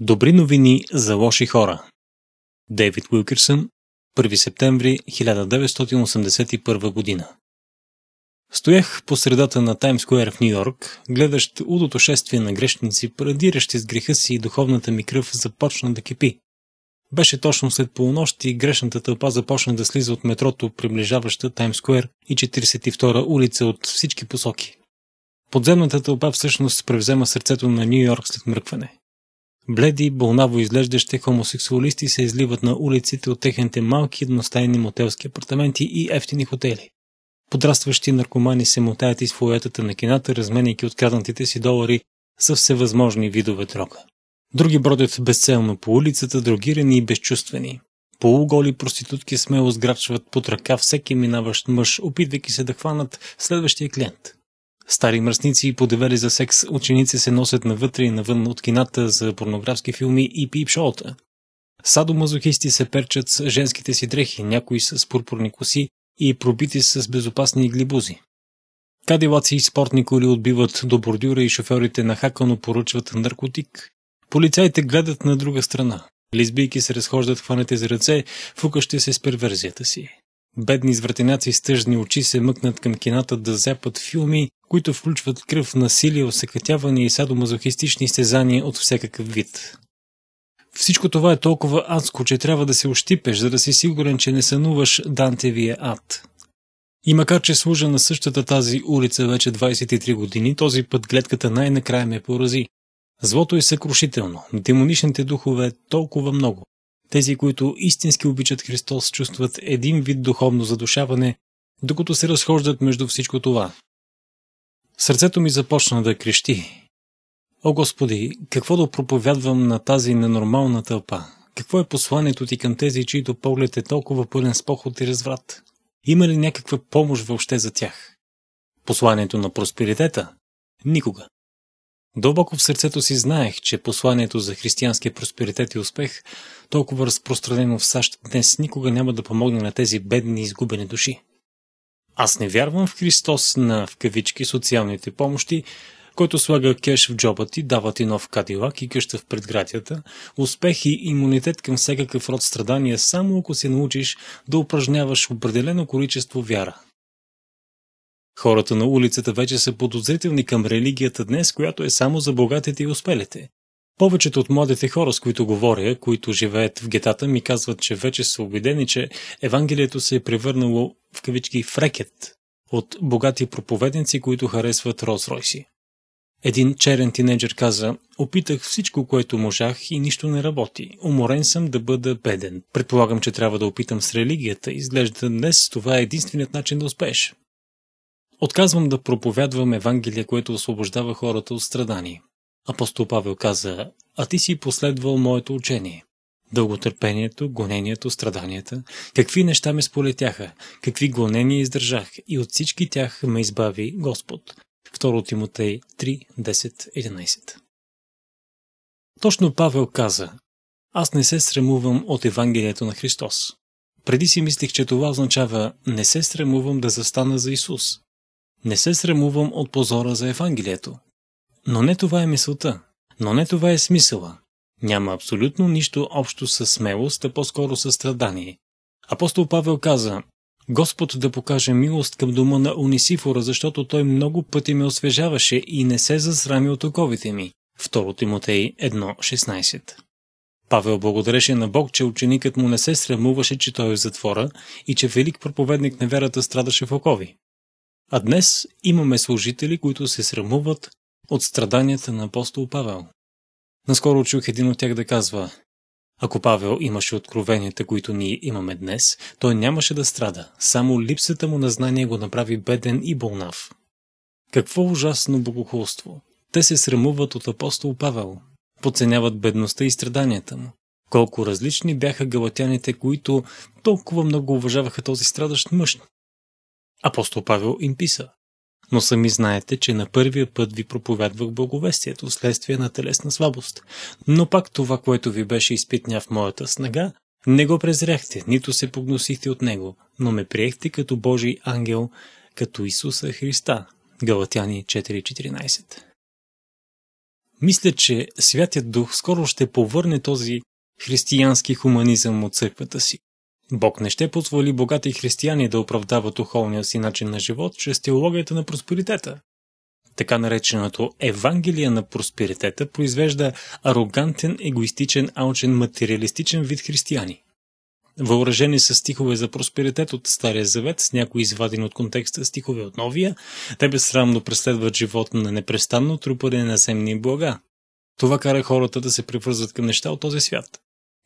Добри новини за лоши хора Дейвид Уилкерсън 1 септември 1981 година Стоях по средата на Таймс Куер в Нью Йорк, гледащ удото шествие на грешници, парадиращи с греха си и духовната ми кръв започна да кипи. Беше точно след полунощ и грешната тълпа започна да слиза от метрото, приближаваща Таймс Куер и 42-а улица от всички посоки. Подземната тълпа всъщност превзема сърцето на Нью Йорк след мръкване. Бледи, болнаво изглеждащи хомосексуалисти се изливат на улиците от техните малки едностайни мотелски апартаменти и ефтини хотели. Подрастващи наркомани се мотаят из фойетата на кината, разменяйки откраднатите си долари за всевъзможни видове дрога. Други бродят безцелно по улицата, дрогирани и безчувствени. Полуголи проститутки смело сграчват под ръка всеки минаващ мъж, опитвайки се да хванат следващия клиент. Стари мръсници и подевели за секс ученици се носят навътре и навън от кината за порнографски филми и пип-шоута. Садомазохисти се перчат с женските си дрехи, някои с пурпурни коси и пробити с безопасни глибузи. Кадилаци и спортни коли отбиват до бордюра и шофьорите нахакано поръчват наркотик. Полицаите гледат на друга страна. Лизбийки се разхождат хванете за ръце, фукащи се с перверзията си. Бедни извратеняци с тъжни очи се мъкнат към кината да зяпат филми които включват кръв, насилие, усъкътяване и садомазохистични стезания от всякакъв вид. Всичко това е толкова адско, че трябва да се ощипеш, за да си сигурен, че не сънуваш Дантевия ад. И макар, че служа на същата тази улица вече 23 години, този път гледката най-накрая ме порази. Злото е съкрушително, демоничните духове е толкова много. Тези, които истински обичат Христос, чувстват един вид духовно задушаване, докато се разхождат между всичко това. Сърцето ми започна да крещи. О Господи, какво да проповядвам на тази ненормална тълпа? Какво е посланието ти към тези, чието поглед е толкова пълен с поход и разврат? Има ли някаква помощ въобще за тях? Посланието на просперитета? Никога. Дълбоко в сърцето си знаех, че посланието за християнския просперитет и успех, толкова разпространено в САЩ днес, никога няма да помогне на тези бедни и изгубени души. Аз не вярвам в Христос на в кавички социалните помощи, който слага кеш в джоба ти, дава ти нов кадилак и къща в предградията, успех и имунитет към всякакъв род страдания, само ако се научиш да упражняваш определено количество вяра. Хората на улицата вече са подозрителни към религията днес, която е само за богатите и успелите. Повечето от младите хора, с които говоря, които живеят в гетата, ми казват, че вече са убедени, че Евангелието се е превърнало в кавички в рекет от богати проповедници, които харесват Рос Ройси. Един черен тинейджер каза, опитах всичко, което можах и нищо не работи. Уморен съм да бъда беден. Предполагам, че трябва да опитам с религията. Изглежда днес това е единственият начин да успееш. Отказвам да проповядвам Евангелие, което освобождава хората от страдания. Апостол Павел каза, а ти си последвал моето учение. Дълготърпението, гонението, страданията, какви неща ме сполетяха, какви гонения издържах и от всички тях ме избави Господ. 2 Тимотей 3, 10, 11 Точно Павел каза, аз не се срамувам от Евангелието на Христос. Преди си мислих, че това означава не се срамувам да застана за Исус. Не се срамувам от позора за Евангелието, но не това е мисълта. Но не това е смисъла. Няма абсолютно нищо общо с смелост, а по-скоро със страдание. Апостол Павел каза, Господ да покаже милост към дома на Унисифора, защото той много пъти ме освежаваше и не се засрами от оковите ми. 2 Тимотей 1.16 Павел благодареше на Бог, че ученикът му не се срамуваше, че той е в затвора и че велик проповедник на вярата страдаше в окови. А днес имаме служители, които се срамуват, от страданията на апостол Павел. Наскоро чух един от тях да казва Ако Павел имаше откровенията, които ние имаме днес, той нямаше да страда, само липсата му на знание го направи беден и болнав. Какво ужасно богохулство! Те се срамуват от апостол Павел, подценяват бедността и страданията му. Колко различни бяха галатяните, които толкова много уважаваха този страдащ мъж. Апостол Павел им писа но сами знаете, че на първия път ви проповядвах благовестието вследствие на телесна слабост. Но пак това, което ви беше изпитня в моята снага, не го презряхте, нито се погносихте от него, но ме приехте като Божий ангел, като Исуса Христа. Галатяни 4.14 Мисля, че Святият Дух скоро ще повърне този християнски хуманизъм от църквата си. Бог не ще позволи богати християни да оправдават духовния си начин на живот чрез теологията на просперитета. Така нареченото Евангелие на просперитета произвежда арогантен, егоистичен, алчен, материалистичен вид християни. Въоръжени с стихове за просперитет от Стария Завет, с някои извадени от контекста стихове от Новия, те безсрамно преследват живот на непрестанно трупане на земни блага. Това кара хората да се привързват към неща от този свят.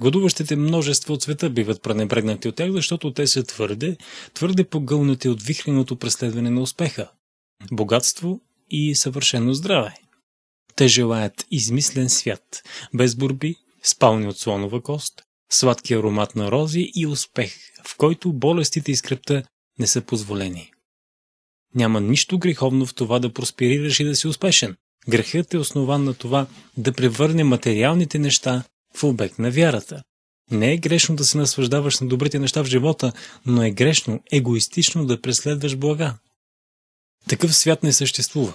Гладуващите множество от света биват пренебрегнати от тях, защото те са твърде, твърде погълнати от вихреното преследване на успеха, богатство и съвършено здраве. Те желаят измислен свят, без борби, спални от слонова кост, сладки аромат на рози и успех, в който болестите и скръпта не са позволени. Няма нищо греховно в това да просперираш и да си успешен. Грехът е основан на това да превърне материалните неща в обект на вярата. Не е грешно да се наслаждаваш на добрите неща в живота, но е грешно, егоистично да преследваш блага. Такъв свят не съществува.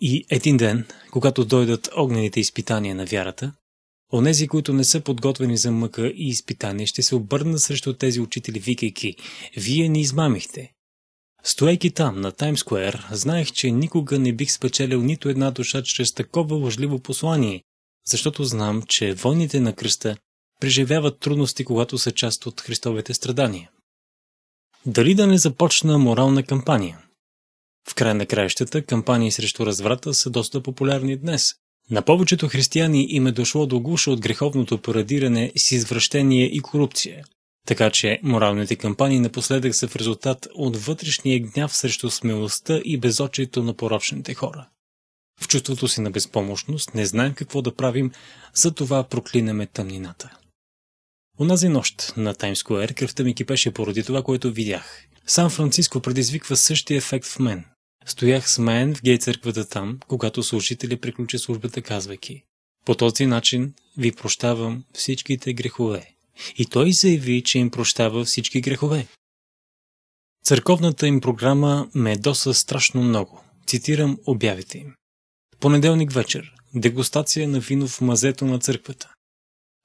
И един ден, когато дойдат огнените изпитания на вярата, онези, които не са подготвени за мъка и изпитание, ще се обърнат срещу тези учители, викайки «Вие ни измамихте». Стоейки там, на Таймс Скуер, знаех, че никога не бих спечелил нито една душа чрез такова лъжливо послание, защото знам, че войните на кръста преживяват трудности, когато са част от Христовите страдания. Дали да не започна морална кампания? В край на краищата кампании срещу разврата са доста популярни днес. На повечето християни им е дошло до гуша от греховното парадиране с извращение и корупция. Така че моралните кампании напоследък са в резултат от вътрешния гняв срещу смелостта и безочието на порочните хора. В чувството си на безпомощност не знаем какво да правим, затова проклинаме тъмнината. Унази нощ на Таймс Скуер кръвта ми кипеше поради това, което видях. Сан Франциско предизвиква същия ефект в мен. Стоях с мен в гей църквата там, когато служителя приключи службата, казвайки По този начин ви прощавам всичките грехове. И той заяви, че им прощава всички грехове. Църковната им програма ме доса страшно много. Цитирам обявите им. Понеделник вечер. Дегустация на вино в мазето на църквата.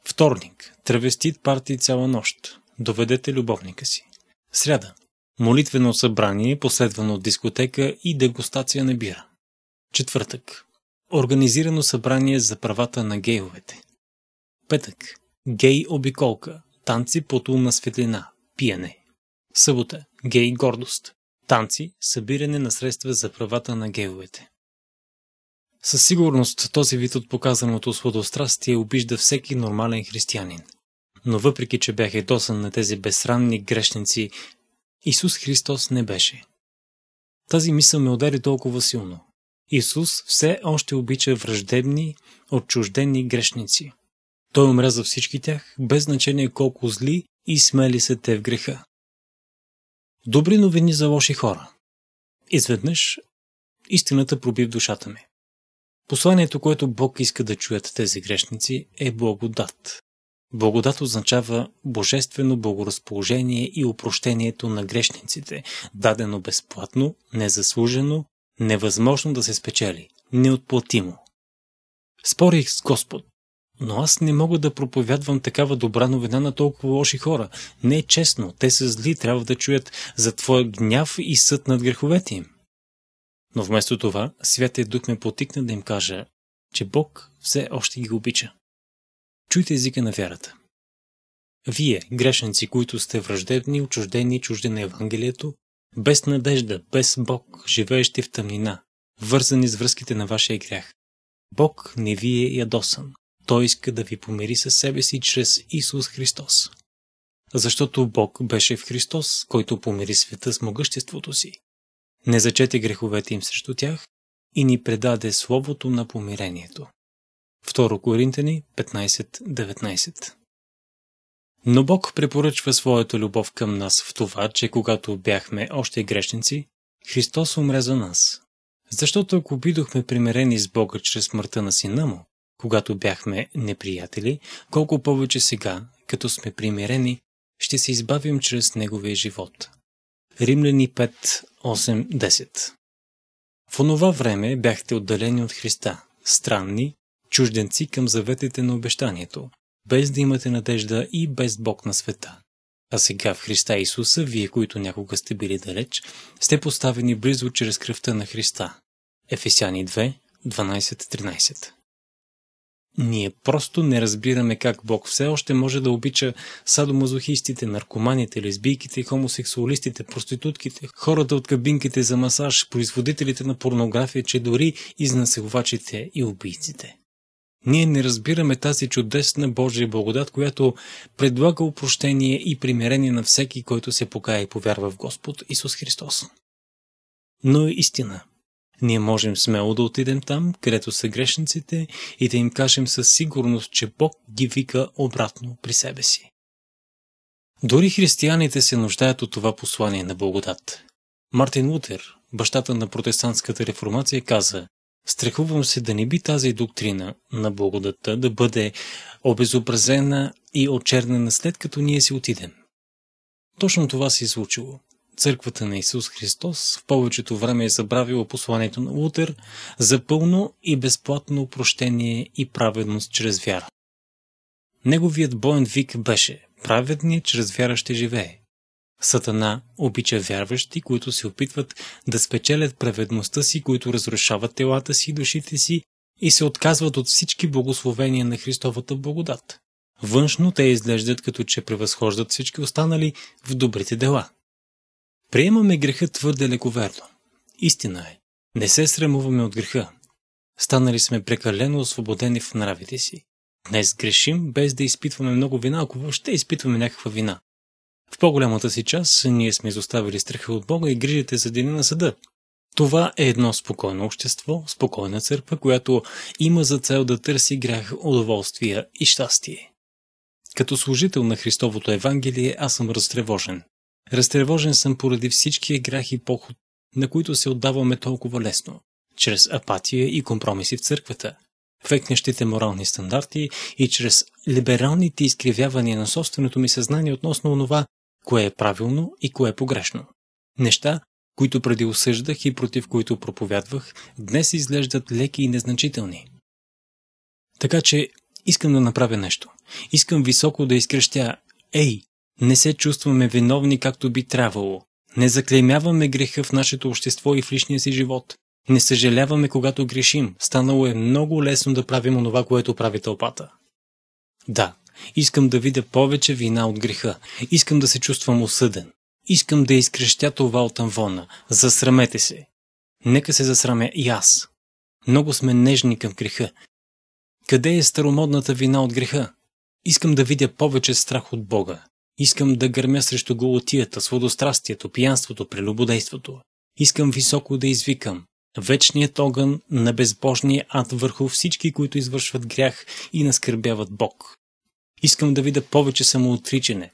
Вторник. Травестит партии цяла нощ. Доведете любовника си. Сряда. Молитвено събрание, последвано от дискотека и дегустация на бира. Четвъртък. Организирано събрание за правата на гейовете. Петък. Гей обиколка. Танци под тулна светлина. Пиене. Събота. Гей гордост. Танци. Събиране на средства за правата на гейовете. Със сигурност този вид от показаното сладострастие обижда всеки нормален християнин. Но въпреки, че бях ядосан на тези безсранни грешници, Исус Христос не беше. Тази мисъл ме удари толкова силно. Исус все още обича враждебни, отчуждени грешници. Той умря за всички тях, без значение колко зли и смели са те в греха. Добри новини за лоши хора. Изведнъж истината проби в душата ми. Посланието, което Бог иска да чуят тези грешници, е благодат. Благодат означава божествено благоразположение и опрощението на грешниците, дадено безплатно, незаслужено, невъзможно да се спечели, неотплатимо. Спорих с Господ, но аз не мога да проповядвам такава добра новина на толкова лоши хора. Не е честно, те са зли, трябва да чуят за твоя гняв и съд над греховете им. Но вместо това, Святия Дух ме потикна да им кажа, че Бог все още ги обича. Чуйте езика на вярата. Вие, грешници, които сте враждебни, отчуждени, чужди на Евангелието, без надежда, без Бог, живеещи в тъмнина, вързани с връзките на вашия грях. Бог не ви е ядосан. Той иска да ви помири със себе си чрез Исус Христос. Защото Бог беше в Христос, който помири света с могъществото си не зачете греховете им срещу тях и ни предаде словото на помирението. 2 Коринтени 15.19 Но Бог препоръчва своята любов към нас в това, че когато бяхме още грешници, Христос умре за нас. Защото ако бидохме примирени с Бога чрез смъртта на Сина Му, когато бяхме неприятели, колко повече сега, като сме примирени, ще се избавим чрез Неговия живот. Римляни 8.10 В онова време бяхте отдалени от Христа, странни, чужденци към заветите на обещанието, без да имате надежда и без Бог на света. А сега в Христа Исуса, вие, които някога сте били далеч, сте поставени близо чрез кръвта на Христа. Ефесяни 2, 12-13 ние просто не разбираме как Бог все още може да обича садомазохистите, наркоманите, лесбийките, хомосексуалистите, проститутките, хората от кабинките за масаж, производителите на порнография, че дори изнасилвачите и убийците. Ние не разбираме тази чудесна Божия благодат, която предлага упрощение и примирение на всеки, който се покая и повярва в Господ Исус Христос. Но е истина, ние можем смело да отидем там, където са грешниците и да им кажем със сигурност, че Бог ги вика обратно при себе си. Дори християните се нуждаят от това послание на благодат. Мартин Лутер, бащата на протестантската реформация, каза Страхувам се да не би тази доктрина на благодата да бъде обезобразена и очернена след като ние си отидем. Точно това се е случило. Църквата на Исус Христос в повечето време е забравила посланието на Лутер за пълно и безплатно прощение и праведност чрез вяра. Неговият боен вик беше «Праведният чрез вяра ще живее». Сатана обича вярващи, които се опитват да спечелят праведността си, които разрушават телата си, и душите си и се отказват от всички благословения на Христовата благодат. Външно те изглеждат като че превъзхождат всички останали в добрите дела – Приемаме греха твърде лековерно. Истина е. Не се срамуваме от греха. Станали сме прекалено освободени в нравите си. Днес грешим, без да изпитваме много вина, ако въобще изпитваме някаква вина. В по-голямата си част ние сме изоставили страха от Бога и грижите за деня на съда. Това е едно спокойно общество, спокойна църква, която има за цел да търси грях, удоволствия и щастие. Като служител на Христовото Евангелие аз съм разтревожен. Разтревожен съм поради всичкия грях и поход, на които се отдаваме толкова лесно, чрез апатия и компромиси в църквата, векнещите морални стандарти и чрез либералните изкривявания на собственото ми съзнание относно онова, кое е правилно и кое е погрешно. Неща, които преди осъждах и против които проповядвах, днес изглеждат леки и незначителни. Така че искам да направя нещо. Искам високо да изкрещя «Ей, не се чувстваме виновни както би трябвало. Не заклеймяваме греха в нашето общество и в личния си живот. Не съжаляваме, когато грешим. Станало е много лесно да правим онова, което прави тълпата. Да, искам да видя повече вина от греха. Искам да се чувствам осъден. Искам да изкрещя това от Анвона. Засрамете се. Нека се засрамя и аз. Много сме нежни към греха. Къде е старомодната вина от греха? Искам да видя повече страх от Бога. Искам да гърмя срещу голотията, сводострастието, пиянството, прелюбодейството. Искам високо да извикам. Вечният огън на безбожния ад върху всички, които извършват грях и наскърбяват Бог. Искам да видя повече самоотричане,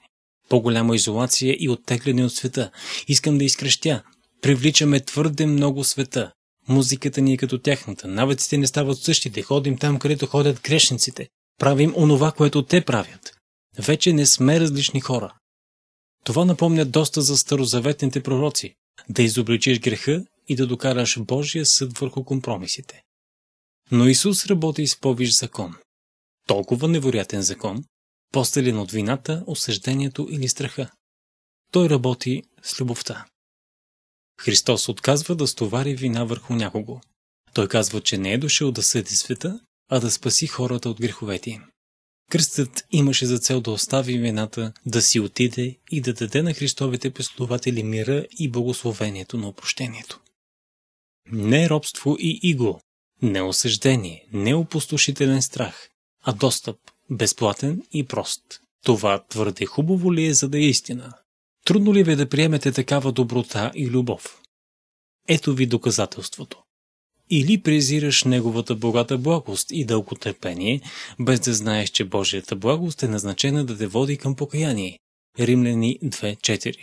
по-голяма изолация и оттегляне от света. Искам да изкрещя. Привличаме твърде много света. Музиката ни е като тяхната. Навиците не стават същите. Ходим там, където ходят грешниците. Правим онова, което те правят. Вече не сме различни хора. Това напомня доста за старозаветните пророци – да изобличиш греха и да докараш Божия съд върху компромисите. Но Исус работи с повиш закон. Толкова невероятен закон, постелен от вината, осъждението или страха. Той работи с любовта. Христос отказва да стовари вина върху някого. Той казва, че не е дошъл да съди света, а да спаси хората от греховете им. Кръстът имаше за цел да остави вината, да си отиде и да даде на Христовите последователи мира и благословението на опрощението. Не робство и иго, не осъждение, не опустошителен страх, а достъп, безплатен и прост. Това твърде хубаво ли е за да е истина? Трудно ли ви е да приемете такава доброта и любов? Ето ви доказателството или презираш Неговата богата благост и дълго търпение, без да знаеш, че Божията благост е назначена да те води към покаяние. Римляни 2.4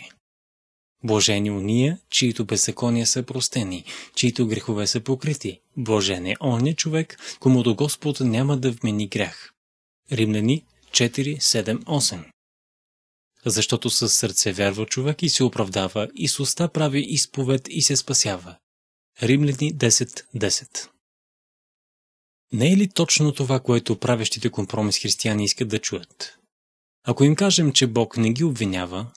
Блажени уния, чието беззакония са простени, чието грехове са покрити. Блажен е оня човек, комуто Господ няма да вмени грях. Римляни 4.7.8 Защото със сърце вярва човек и се оправдава, и с уста прави изповед и се спасява. Римляни 10.10 10. Не е ли точно това, което правещите компромис християни искат да чуят? Ако им кажем, че Бог не ги обвинява,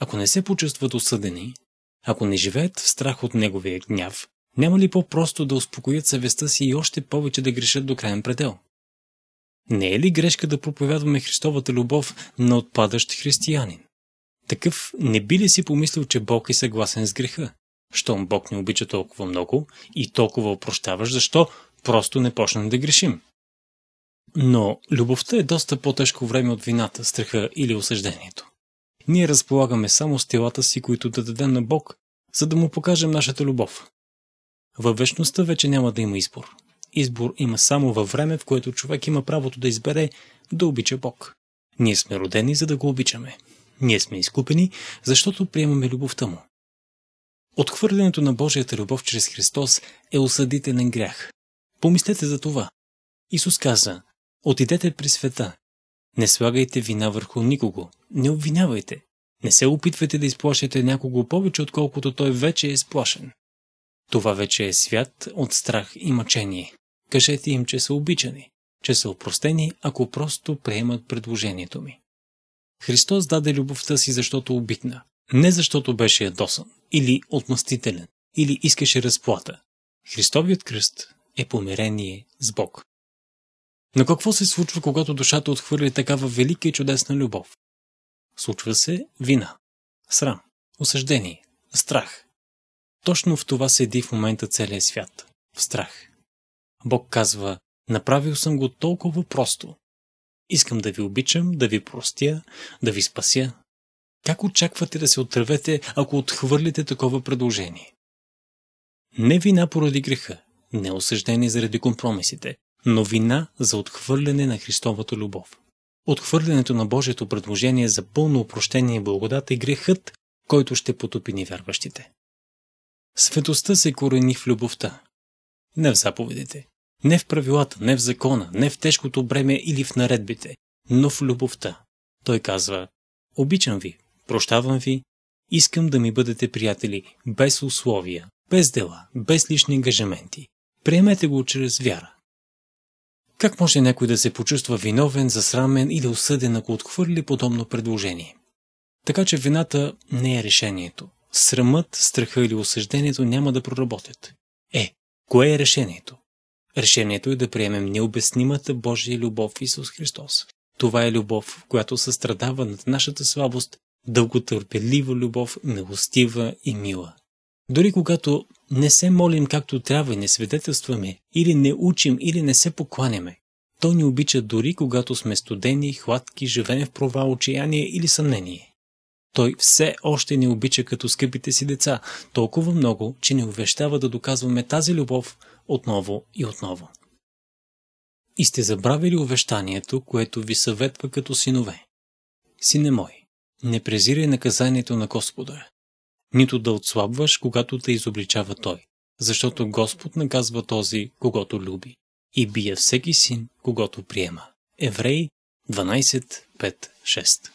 ако не се почувстват осъдени, ако не живеят в страх от Неговия гняв, няма ли по-просто да успокоят съвестта си и още повече да грешат до крайен предел? Не е ли грешка да проповядваме Христовата любов на отпадащ християнин? Такъв не би ли си помислил, че Бог е съгласен с греха? щом Бог ни обича толкова много и толкова опрощаваш, защо просто не почнем да грешим. Но любовта е доста по-тежко време от вината, страха или осъждението. Ние разполагаме само с телата си, които да дадем на Бог, за да му покажем нашата любов. Във вечността вече няма да има избор. Избор има само във време, в което човек има правото да избере да обича Бог. Ние сме родени, за да го обичаме. Ние сме изкупени, защото приемаме любовта му. Отхвърлянето на Божията любов чрез Христос е осъдителен грях. Помислете за това. Исус каза, отидете при света. Не слагайте вина върху никого, не обвинявайте. Не се опитвайте да изплашете някого повече, отколкото той вече е изплашен. Това вече е свят от страх и мъчение. Кажете им, че са обичани, че са опростени, ако просто приемат предложението ми. Христос даде любовта си, защото обикна, не защото беше ядосан или отмъстителен, или искаше разплата. Христовият кръст е помирение с Бог. Но какво се случва, когато душата отхвърли такава велика и чудесна любов? Случва се вина, срам, осъждение, страх. Точно в това седи в момента целият свят – в страх. Бог казва, направил съм го толкова просто. Искам да ви обичам, да ви простя, да ви спася, как очаквате да се отървете, ако отхвърлите такова предложение? Не вина поради греха, не осъждение заради компромисите, но вина за отхвърляне на Христовата любов. Отхвърлянето на Божието предложение за пълно опрощение и благодат е грехът, който ще потопи невярващите. Светостта се корени в любовта. Не в заповедите, не в правилата, не в закона, не в тежкото бреме или в наредбите, но в любовта. Той казва, обичам ви, Прощавам ви. Искам да ми бъдете приятели без условия, без дела, без лични ангажименти. Приемете го чрез вяра. Как може някой да се почувства виновен, засрамен или осъден, ако отхвърли подобно предложение? Така че вината не е решението. Срамът, страха или осъждението няма да проработят. Е, кое е решението? Решението е да приемем необяснимата Божия любов в Исус Христос. Това е любов, която състрадава над нашата слабост дълготърпелива любов, милостива и мила. Дори когато не се молим както трябва, и не свидетелстваме, или не учим, или не се покланяме, той ни обича дори когато сме студени, хладки, живеем в провал, отчаяние или съмнение. Той все още ни обича като скъпите си деца, толкова много, че ни увещава да доказваме тази любов отново и отново. И сте забравили увещанието, което ви съветва като синове. Сине мой, не презирай наказанието на Господа, нито да отслабваш, когато те изобличава Той, защото Господ наказва този, когато люби, и бие всеки син, когато приема. Евреи 6